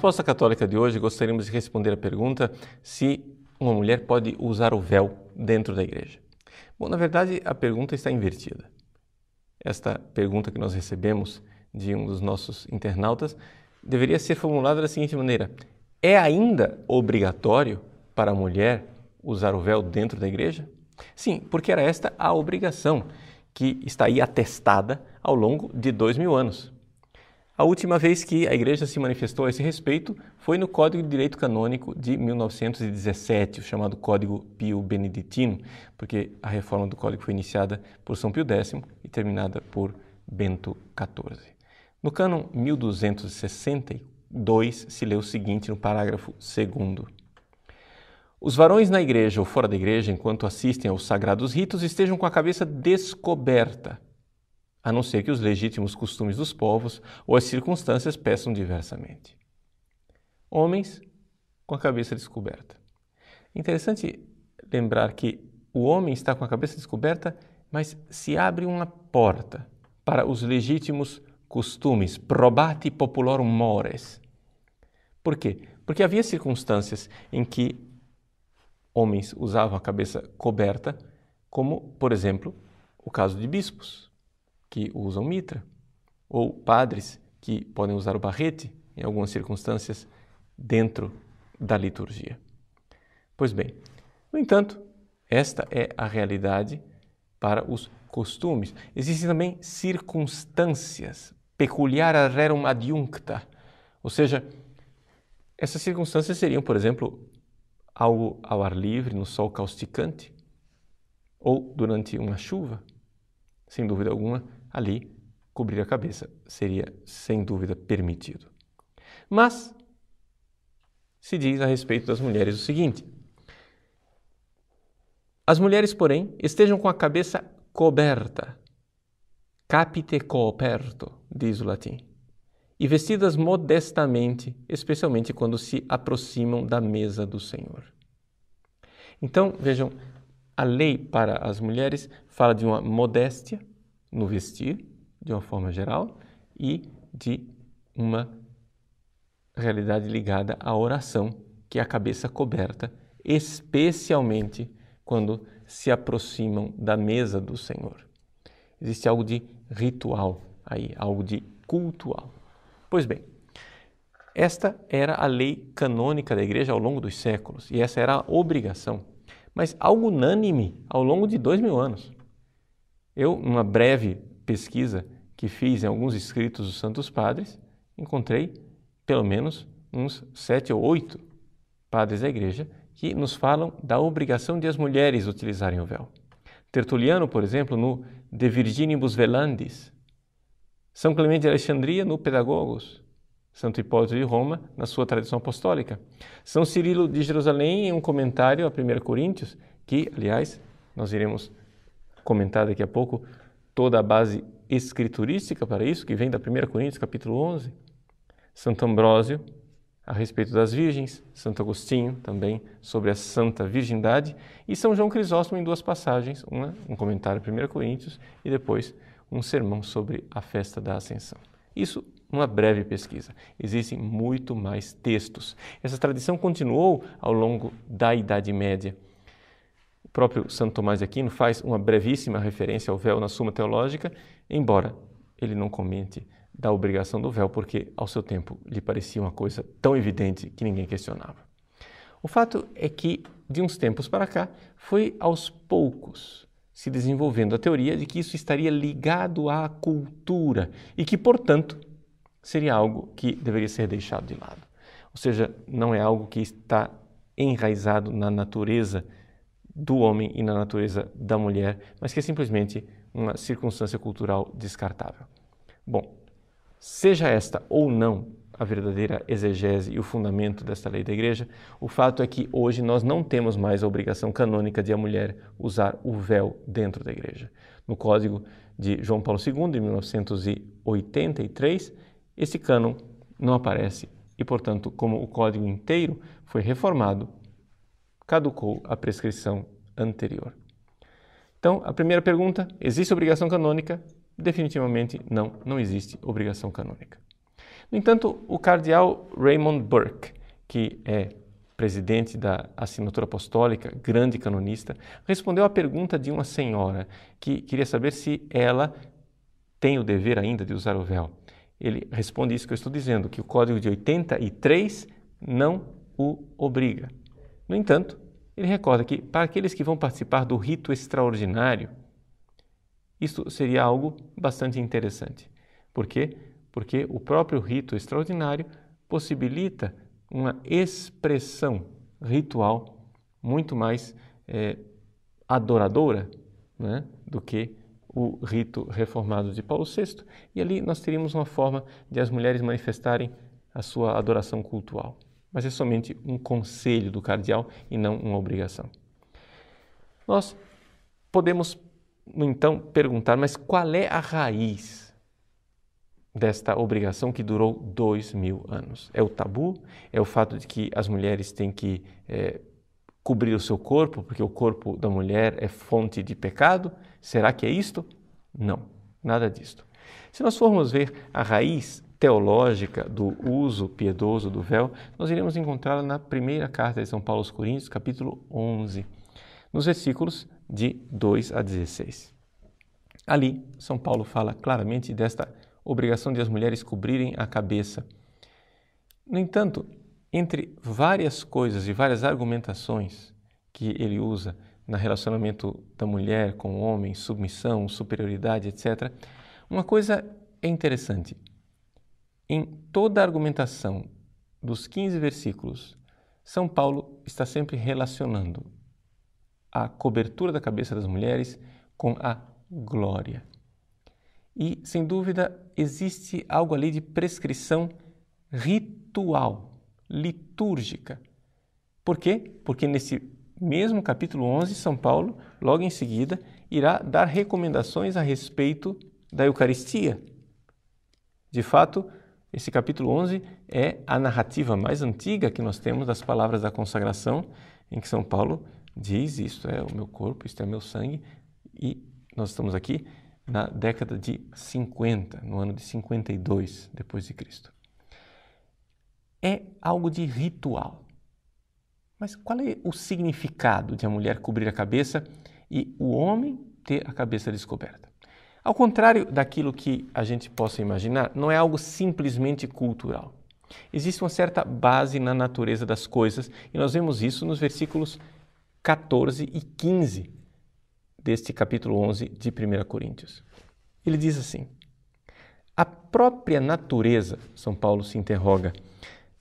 resposta católica de hoje, gostaríamos de responder a pergunta se uma mulher pode usar o véu dentro da igreja. Bom, na verdade, a pergunta está invertida. Esta pergunta que nós recebemos de um dos nossos internautas deveria ser formulada da seguinte maneira: É ainda obrigatório para a mulher usar o véu dentro da igreja? Sim, porque era esta a obrigação que está aí atestada ao longo de dois mil anos. A última vez que a Igreja se manifestou a esse respeito foi no Código de Direito Canônico de 1917, o chamado Código Pio Beneditino, porque a reforma do Código foi iniciada por São Pio X e terminada por Bento XIV. No cânon 1262 se lê o seguinte no parágrafo 2 os varões na igreja ou fora da igreja, enquanto assistem aos sagrados ritos, estejam com a cabeça descoberta, a não ser que os legítimos costumes dos povos ou as circunstâncias peçam diversamente. Homens com a cabeça descoberta. Interessante lembrar que o homem está com a cabeça descoberta, mas se abre uma porta para os legítimos costumes, probati populorum mores. Por quê? Porque havia circunstâncias em que homens usavam a cabeça coberta, como, por exemplo, o caso de bispos que usam mitra, ou padres que podem usar o barrete em algumas circunstâncias dentro da liturgia. Pois bem, no entanto, esta é a realidade para os costumes. Existem também circunstâncias peculiar a rerum adiuncta, ou seja, essas circunstâncias seriam, por exemplo, ao, ao ar livre, no sol causticante, ou durante uma chuva, sem dúvida alguma, ali cobrir a cabeça seria sem dúvida permitido. Mas se diz a respeito das mulheres o seguinte: As mulheres, porém, estejam com a cabeça coberta, capite coperto, diz o latim, e vestidas modestamente, especialmente quando se aproximam da mesa do Senhor. Então, vejam, a lei para as mulheres fala de uma modéstia no vestir, de uma forma geral, e de uma realidade ligada à oração, que é a cabeça coberta, especialmente quando se aproximam da mesa do Senhor. Existe algo de ritual aí, algo de cultual. Pois bem, esta era a lei canônica da igreja ao longo dos séculos e essa era a obrigação, mas algo unânime ao longo de dois mil anos. Eu, numa breve pesquisa que fiz em alguns escritos dos Santos Padres, encontrei pelo menos uns sete ou oito padres da Igreja que nos falam da obrigação de as mulheres utilizarem o véu. Tertuliano, por exemplo, no De Virginibus Velandis, São Clemente de Alexandria no Pedagogos, Santo Hipólito de Roma na sua tradição apostólica, São Cirilo de Jerusalém em um comentário a 1 Coríntios, que, aliás, nós iremos comentar daqui a pouco toda a base escriturística para isso, que vem da 1 Coríntios capítulo 11, Santo Ambrósio a respeito das virgens, Santo Agostinho também sobre a santa virgindade e São João Crisóstomo em duas passagens, uma, um comentário 1 Coríntios e depois um sermão sobre a festa da Ascensão. Isso uma breve pesquisa. Existem muito mais textos. Essa tradição continuou ao longo da Idade Média. O próprio Santo Tomás de Aquino faz uma brevíssima referência ao véu na Suma Teológica, embora ele não comente da obrigação do véu, porque ao seu tempo lhe parecia uma coisa tão evidente que ninguém questionava. O fato é que, de uns tempos para cá, foi aos poucos se desenvolvendo a teoria de que isso estaria ligado à cultura e que, portanto, seria algo que deveria ser deixado de lado. Ou seja, não é algo que está enraizado na natureza do homem e na natureza da mulher, mas que é simplesmente uma circunstância cultural descartável. Bom, seja esta ou não a verdadeira exegese e o fundamento desta lei da igreja, o fato é que hoje nós não temos mais a obrigação canônica de a mulher usar o véu dentro da igreja. No Código de João Paulo II, de 1983, esse cânon não aparece e, portanto, como o código inteiro foi reformado caducou a prescrição anterior. Então, a primeira pergunta: existe obrigação canônica? Definitivamente não, não existe obrigação canônica. No entanto, o cardeal Raymond Burke, que é presidente da Assinatura Apostólica, grande canonista, respondeu à pergunta de uma senhora que queria saber se ela tem o dever ainda de usar o véu. Ele responde isso que eu estou dizendo, que o Código de 83 não o obriga. No entanto, ele recorda que, para aqueles que vão participar do rito extraordinário, isso seria algo bastante interessante. Por quê? Porque o próprio rito extraordinário possibilita uma expressão ritual muito mais é, adoradora né, do que o rito reformado de Paulo VI, e ali nós teríamos uma forma de as mulheres manifestarem a sua adoração cultual mas é somente um conselho do cardeal e não uma obrigação. Nós podemos então perguntar, mas qual é a raiz desta obrigação que durou dois mil anos? É o tabu? É o fato de que as mulheres têm que é, cobrir o seu corpo, porque o corpo da mulher é fonte de pecado? Será que é isto? Não, nada disto. Se nós formos ver a raiz teológica do uso piedoso do véu, nós iremos encontrá-la na primeira carta de São Paulo aos Coríntios, capítulo 11, nos versículos de 2 a 16. Ali, São Paulo fala claramente desta obrigação de as mulheres cobrirem a cabeça. No entanto, entre várias coisas e várias argumentações que ele usa no relacionamento da mulher com o homem, submissão, superioridade, etc., uma coisa é interessante. Em toda a argumentação dos 15 versículos, São Paulo está sempre relacionando a cobertura da cabeça das mulheres com a glória. E, sem dúvida, existe algo ali de prescrição ritual, litúrgica. Por quê? Porque nesse mesmo capítulo 11, São Paulo, logo em seguida, irá dar recomendações a respeito da Eucaristia. De fato, esse capítulo 11 é a narrativa mais antiga que nós temos das palavras da consagração, em que São Paulo diz: Isto é o meu corpo, isto é meu sangue, e nós estamos aqui na década de 50, no ano de 52 depois de Cristo. É algo de ritual. Mas qual é o significado de a mulher cobrir a cabeça e o homem ter a cabeça descoberta? Ao contrário daquilo que a gente possa imaginar, não é algo simplesmente cultural. Existe uma certa base na natureza das coisas e nós vemos isso nos versículos 14 e 15 deste capítulo 11 de 1 Coríntios. Ele diz assim: A própria natureza, São Paulo se interroga,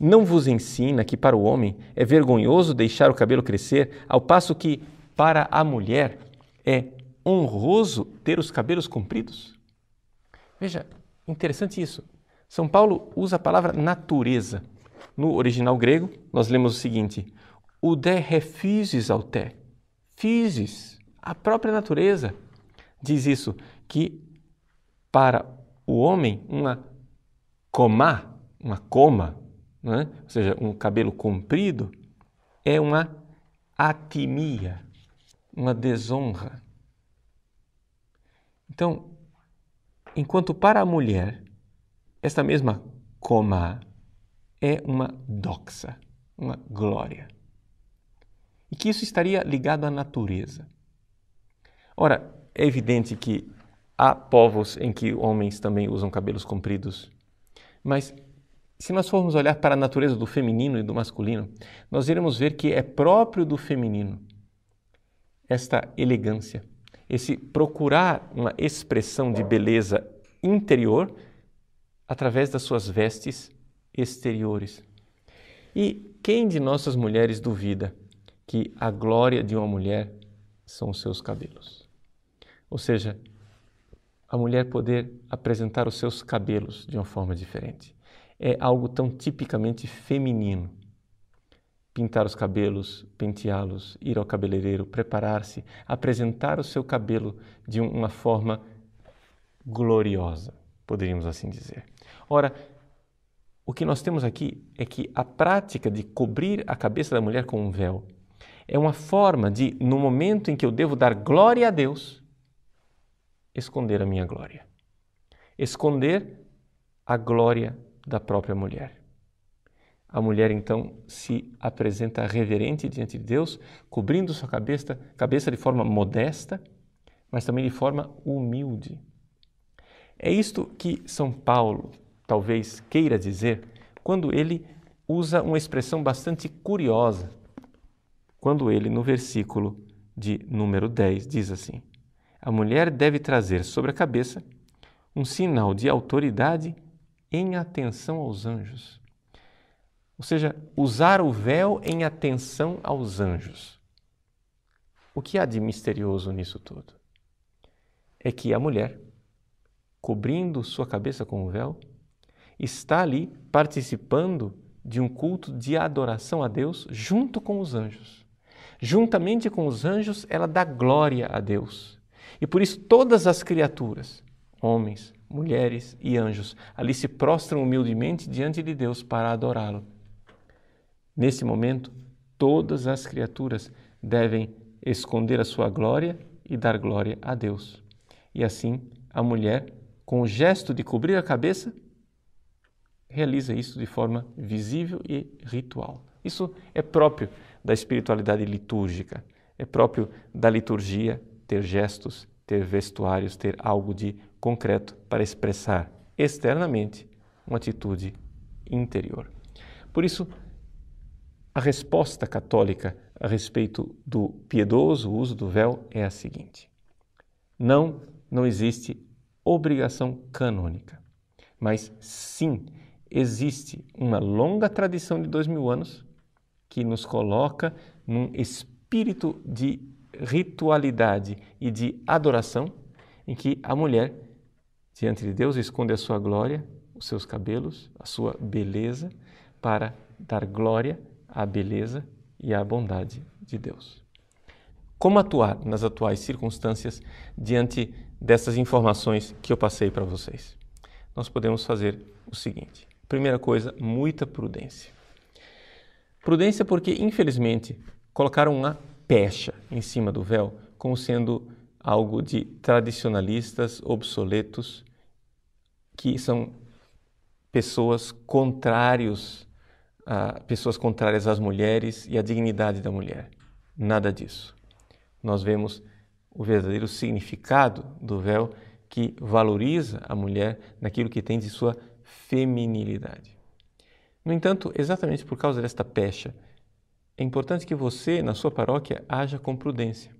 não vos ensina que para o homem é vergonhoso deixar o cabelo crescer, ao passo que para a mulher é honroso ter os cabelos compridos? Veja, interessante isso. São Paulo usa a palavra natureza. No original grego, nós lemos o seguinte: o de refises ao te. Fises, a própria natureza, diz isso, que para o homem, uma comá, uma coma, né? ou seja, um cabelo comprido, é uma atimia, uma desonra. Então, enquanto para a mulher, esta mesma coma é uma doxa, uma glória. E que isso estaria ligado à natureza. Ora, é evidente que há povos em que homens também usam cabelos compridos, mas se nós formos olhar para a natureza do feminino e do masculino, nós iremos ver que é próprio do feminino esta elegância, esse procurar uma expressão de beleza interior através das suas vestes exteriores. E quem de nossas mulheres duvida que a glória de uma mulher são os seus cabelos? Ou seja, a mulher poder apresentar os seus cabelos de uma forma diferente. É algo tão tipicamente feminino pintar os cabelos, penteá-los, ir ao cabeleireiro, preparar-se, apresentar o seu cabelo de uma forma gloriosa, poderíamos assim dizer. Ora, o que nós temos aqui é que a prática de cobrir a cabeça da mulher com um véu é uma forma de, no momento em que eu devo dar glória a Deus, esconder a minha glória, esconder a glória da própria mulher. A mulher então se apresenta reverente diante de Deus, cobrindo sua cabeça, cabeça de forma modesta, mas também de forma humilde. É isto que São Paulo talvez queira dizer quando ele usa uma expressão bastante curiosa. Quando ele, no versículo de número 10, diz assim: A mulher deve trazer sobre a cabeça um sinal de autoridade em atenção aos anjos. Ou seja, usar o véu em atenção aos anjos. O que há de misterioso nisso tudo? É que a mulher, cobrindo sua cabeça com o véu, está ali participando de um culto de adoração a Deus junto com os anjos. Juntamente com os anjos, ela dá glória a Deus. E por isso todas as criaturas, homens, mulheres e anjos, ali se prostram humildemente diante de Deus para adorá-lo Nesse momento, todas as criaturas devem esconder a sua glória e dar glória a Deus. E assim, a mulher, com o gesto de cobrir a cabeça, realiza isso de forma visível e ritual. Isso é próprio da espiritualidade litúrgica, é próprio da liturgia ter gestos, ter vestuários, ter algo de concreto para expressar externamente uma atitude interior. Por isso, a resposta católica a respeito do piedoso uso do véu é a seguinte: não, não existe obrigação canônica, mas sim existe uma longa tradição de dois mil anos que nos coloca num espírito de ritualidade e de adoração em que a mulher diante de Deus esconde a sua glória, os seus cabelos, a sua beleza para dar glória a beleza e a bondade de Deus. Como atuar nas atuais circunstâncias diante dessas informações que eu passei para vocês? Nós podemos fazer o seguinte: primeira coisa, muita prudência. Prudência porque, infelizmente, colocaram uma pecha em cima do véu como sendo algo de tradicionalistas obsoletos que são pessoas contrários a pessoas contrárias às mulheres e à dignidade da mulher. Nada disso. Nós vemos o verdadeiro significado do véu que valoriza a mulher naquilo que tem de sua feminilidade. No entanto, exatamente por causa desta pecha, é importante que você, na sua paróquia, haja com prudência.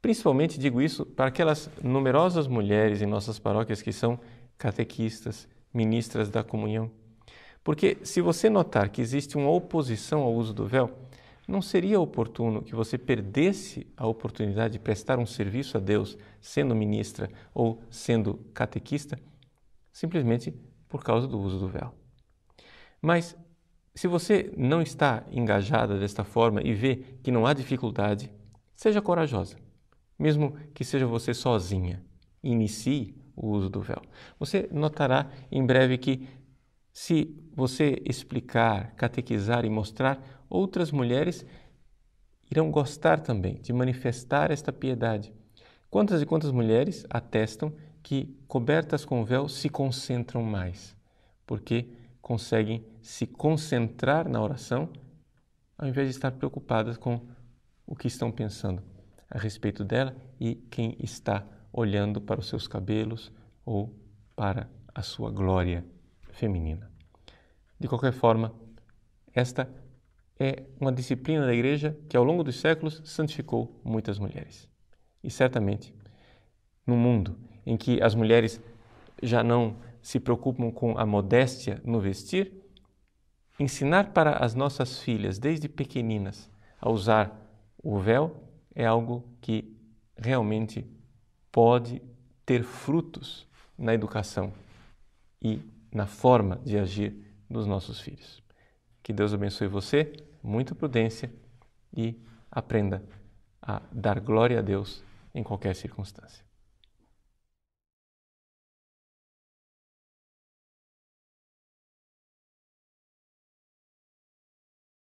Principalmente digo isso para aquelas numerosas mulheres em nossas paróquias que são catequistas, ministras da comunhão porque se você notar que existe uma oposição ao uso do véu, não seria oportuno que você perdesse a oportunidade de prestar um serviço a Deus sendo ministra ou sendo catequista, simplesmente por causa do uso do véu. Mas se você não está engajada desta forma e vê que não há dificuldade, seja corajosa, mesmo que seja você sozinha. Inicie o uso do véu. Você notará em breve que se você explicar, catequizar e mostrar, outras mulheres irão gostar também de manifestar esta piedade. Quantas e quantas mulheres atestam que cobertas com véu se concentram mais, porque conseguem se concentrar na oração ao invés de estar preocupadas com o que estão pensando a respeito dela e quem está olhando para os seus cabelos ou para a sua glória feminina. De qualquer forma, esta é uma disciplina da Igreja que, ao longo dos séculos, santificou muitas mulheres. E certamente, num mundo em que as mulheres já não se preocupam com a modéstia no vestir, ensinar para as nossas filhas, desde pequeninas, a usar o véu é algo que realmente pode ter frutos na educação e na forma de agir dos nossos filhos. Que Deus abençoe você, muita prudência e aprenda a dar glória a Deus em qualquer circunstância.